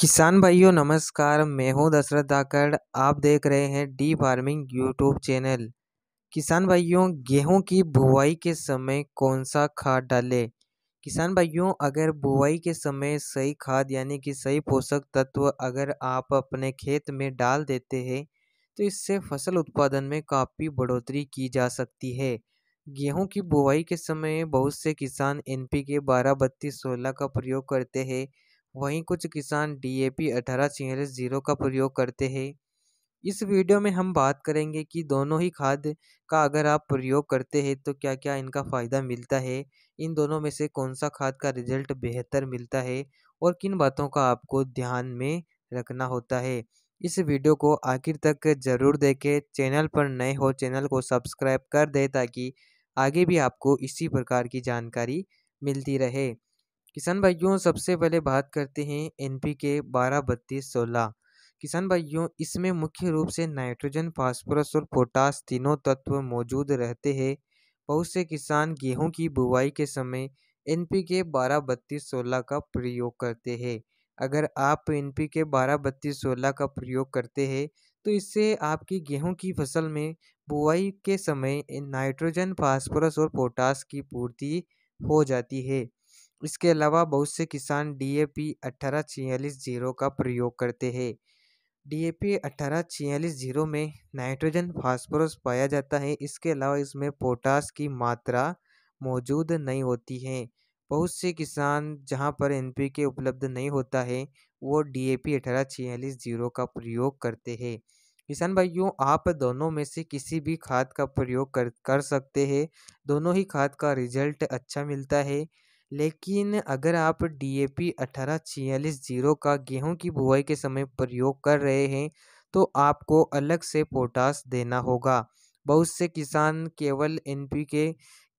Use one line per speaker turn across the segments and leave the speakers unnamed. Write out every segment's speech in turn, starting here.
किसान भाइयों नमस्कार मैं हूं दशरथ धाकड़ आप देख रहे हैं डी फार्मिंग यूट्यूब चैनल किसान भाइयों गेहूं की बुआई के समय कौन सा खाद डालें किसान भाइयों अगर बुवाई के समय सही खाद यानी कि सही पोषक तत्व अगर आप अपने खेत में डाल देते हैं तो इससे फसल उत्पादन में काफ़ी बढ़ोतरी की जा सकती है गेहूं की बुआई के समय बहुत से किसान एन पी के बारह बत्तीस सोलह का प्रयोग करते हैं वहीं कुछ किसान पी अठारह छियालीस जीरो का प्रयोग करते हैं इस वीडियो में हम बात करेंगे कि दोनों ही खाद का अगर आप प्रयोग करते हैं तो क्या क्या इनका फ़ायदा मिलता है इन दोनों में से कौन सा खाद का रिजल्ट बेहतर मिलता है और किन बातों का आपको ध्यान में रखना होता है इस वीडियो को आखिर तक ज़रूर देखें चैनल पर नए हो चैनल को सब्सक्राइब कर दें ताकि आगे भी आपको इसी प्रकार की जानकारी मिलती रहे किसान भाइयों सबसे पहले बात करते हैं एन पी के बारह बत्तीस सोलह किसान भाइयों इसमें मुख्य रूप से नाइट्रोजन फास्फोरस और पोटास तीनों तत्व मौजूद रहते हैं बहुत से किसान गेहूं की बुवाई के समय एन पी के बारह बत्तीस सोलह का प्रयोग करते हैं अगर आप एन पी के बारह बत्तीस सोलह का प्रयोग करते हैं तो इससे आपकी गेहूं की फसल में बुआई के समय नाइट्रोजन फास्फोरस और पोटास की पूर्ति हो जाती है इसके अलावा बहुत से किसान डी ए पी अट्ठारह छियालीस जीरो का प्रयोग करते हैं डी ए पी अट्ठारह छियालीस जीरो में नाइट्रोजन फास्फोरस पाया जाता है इसके अलावा इसमें पोटास की मात्रा मौजूद नहीं होती है बहुत से किसान जहाँ पर एन पी के उपलब्ध नहीं होता है वो डी ए पी अठारह छियालीस जीरो का प्रयोग करते हैं किसान भाइयों आप दोनों में से किसी भी खाद का प्रयोग कर कर सकते हैं दोनों ही खाद का रिजल्ट अच्छा मिलता है लेकिन अगर आप डी ए पी अठारह छियालीस जीरो का गेहूँ की बुआई के समय प्रयोग कर रहे हैं तो आपको अलग से पोटास देना होगा बहुत से किसान केवल एन पी के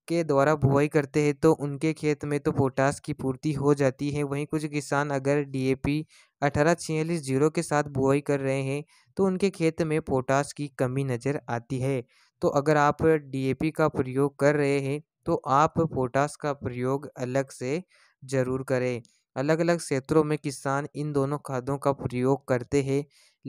के द्वारा बुआई करते हैं तो उनके खेत में तो पोटास की पूर्ति हो जाती है वहीं कुछ किसान अगर डी ए पी अठारह छियालीस जीरो के साथ बुआई कर रहे हैं तो उनके खेत में पोटास की कमी नज़र आती है तो अगर आप डी ए पी का प्रयोग कर रहे हैं तो आप पोटास का प्रयोग अलग से ज़रूर करें अलग अलग क्षेत्रों में किसान इन दोनों खादों का प्रयोग करते हैं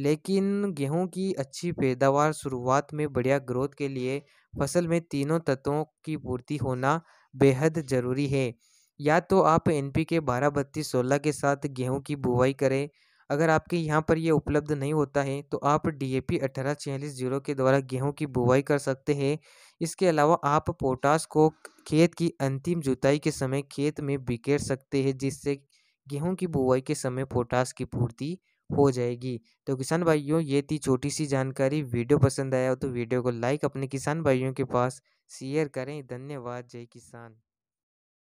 लेकिन गेहूं की अच्छी पैदावार शुरुआत में बढ़िया ग्रोथ के लिए फसल में तीनों तत्वों की पूर्ति होना बेहद ज़रूरी है या तो आप एन पी के बारह बत्तीस सोलह के साथ गेहूं की बुआई करें अगर आपके यहाँ पर ये उपलब्ध नहीं होता है तो आप डी ए पी अठारह छियालीस जीरो के द्वारा गेहूँ की बुवाई कर सकते हैं इसके अलावा आप पोटास को खेत की अंतिम जुताई के समय खेत में बिखेर सकते हैं जिससे गेहूँ की बुवाई के समय पोटास की पूर्ति हो जाएगी तो किसान भाइयों ये थी छोटी सी जानकारी वीडियो पसंद आया हो तो वीडियो को लाइक अपने किसान भाइयों के पास शेयर करें धन्यवाद जय किसान